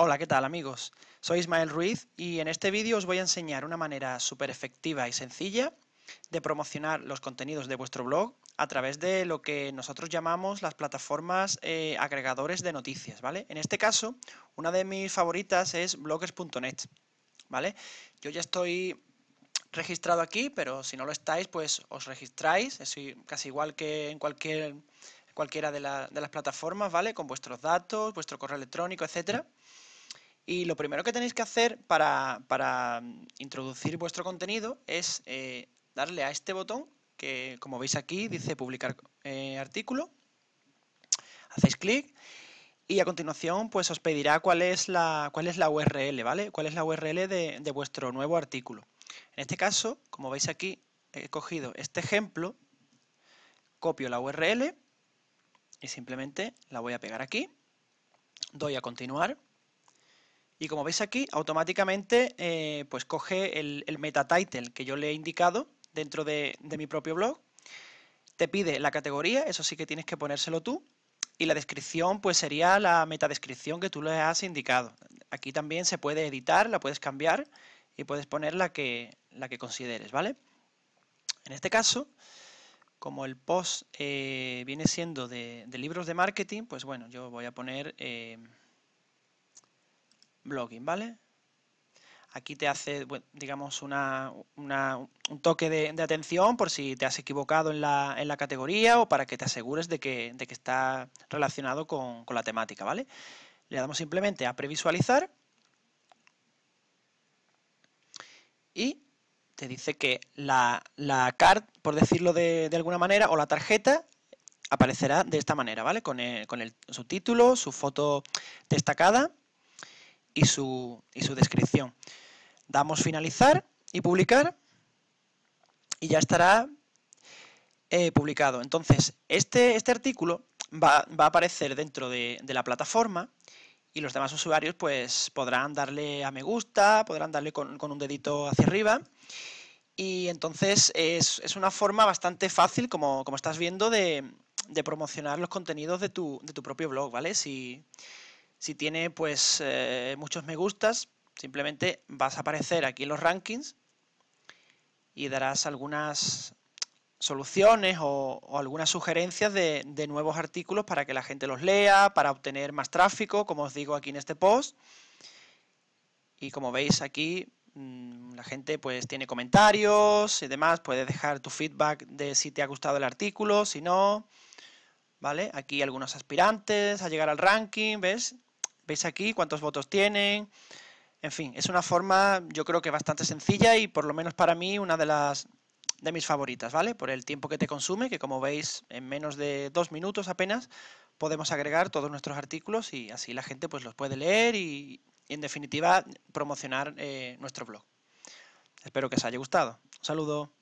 Hola, ¿qué tal amigos? Soy Ismael Ruiz y en este vídeo os voy a enseñar una manera súper efectiva y sencilla de promocionar los contenidos de vuestro blog a través de lo que nosotros llamamos las plataformas eh, agregadores de noticias, ¿vale? En este caso, una de mis favoritas es bloggers.net, ¿vale? Yo ya estoy registrado aquí, pero si no lo estáis, pues os registráis, es casi igual que en cualquier cualquiera de, de las plataformas, ¿vale? Con vuestros datos, vuestro correo electrónico, etcétera. Y lo primero que tenéis que hacer para, introducir vuestro contenido es eh, darle a este botón que, como veis aquí, dice publicar eh, artículo. Hacéis clic y a continuación pues os pedirá cuál es la, cuál es la URL, ¿vale? Cuál es la URL de vuestro nuevo artículo. En este caso, como veis aquí, he cogido este ejemplo, copio la URL y simplemente la voy a pegar aquí, doy a continuar y como veis aquí, automáticamente eh, pues coge el, el, meta title que yo le he indicado dentro de, mi propio blog. Te pide la categoría, eso sí que tienes que ponérselo tú. Y la descripción pues sería la metadescripción que tú le has indicado. Aquí también se puede editar, la puedes cambiar y puedes poner la que, la que consideres, ¿vale? En este caso, como el post eh, viene siendo de, libros de marketing, pues bueno, yo voy a poner... Eh, blogging, ¿vale? Aquí te hace, digamos, un toque de, atención por si te has equivocado en la, categoría o para que te asegures de que, de que está relacionado con, la temática, ¿vale? Le damos simplemente a previsualizar y te dice que la, la card, por decirlo de, alguna manera, o la tarjeta aparecerá de esta manera, ¿vale? Con el, con el subtítulo, su foto destacada y su, descripción. Damos finalizar y publicar y ya estará eh, publicado. Entonces, este, este artículo va, a aparecer dentro de, la plataforma y los demás usuarios pues podrán darle a me gusta, podrán darle con, un dedito hacia arriba y entonces es, una forma bastante fácil, como, como estás viendo, de, de, promocionar los contenidos de tu, de tu propio blog, ¿vale? Si, si tiene pues eh, muchos me gustas, simplemente vas a aparecer aquí en los rankings y darás algunas soluciones o, algunas sugerencias de, nuevos artículos para que la gente los lea, para obtener más tráfico, como os digo aquí en este post. Y como veis aquí, mm, la gente pues tiene comentarios y demás, puedes dejar tu feedback de si te ha gustado el artículo, si no, ¿vale? Aquí algunos aspirantes a llegar al ranking, ¿ves? Veis aquí cuántos votos tienen. En fin, es una forma yo creo que bastante sencilla y por lo menos para mí una de las de mis favoritas, ¿vale? Por el tiempo que te consume, que como veis en menos de dos minutos apenas podemos agregar todos nuestros artículos y así la gente pues los puede leer y, en definitiva promocionar eh, nuestro blog. Espero que os haya gustado. Un saludo.